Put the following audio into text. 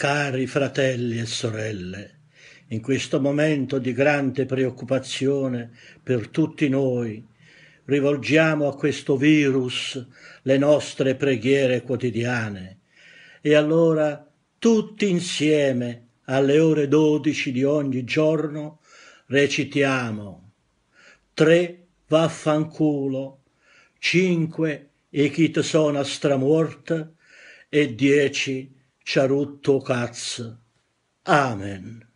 Cari fratelli e sorelle, in questo momento di grande preoccupazione per tutti noi, rivolgiamo a questo virus le nostre preghiere quotidiane e allora tutti insieme alle ore 12 di ogni giorno recitiamo tre vaffanculo, cinque e chit sona stramuort e 10 Ciarutto Katz. Amen.